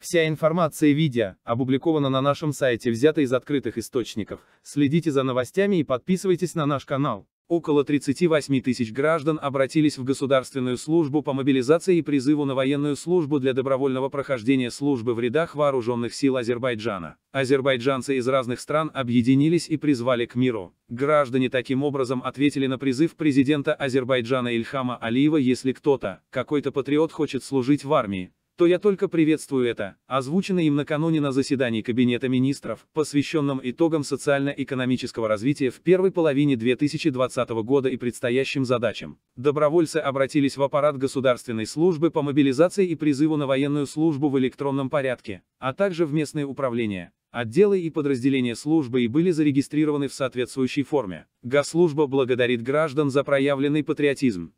Вся информация и видео опубликована на нашем сайте, взята из открытых источников. Следите за новостями и подписывайтесь на наш канал. Около 38 тысяч граждан обратились в государственную службу по мобилизации и призыву на военную службу для добровольного прохождения службы в рядах вооруженных сил Азербайджана. Азербайджанцы из разных стран объединились и призвали к миру. Граждане таким образом ответили на призыв президента Азербайджана Ильхама Алиева, если кто-то, какой-то патриот хочет служить в армии, то я только приветствую это, озвучено им накануне на заседании Кабинета министров, посвященном итогам социально-экономического развития в первой половине 2020 года и предстоящим задачам. Добровольцы обратились в аппарат государственной службы по мобилизации и призыву на военную службу в электронном порядке, а также в местные управления. Отделы и подразделения службы и были зарегистрированы в соответствующей форме. Госслужба благодарит граждан за проявленный патриотизм.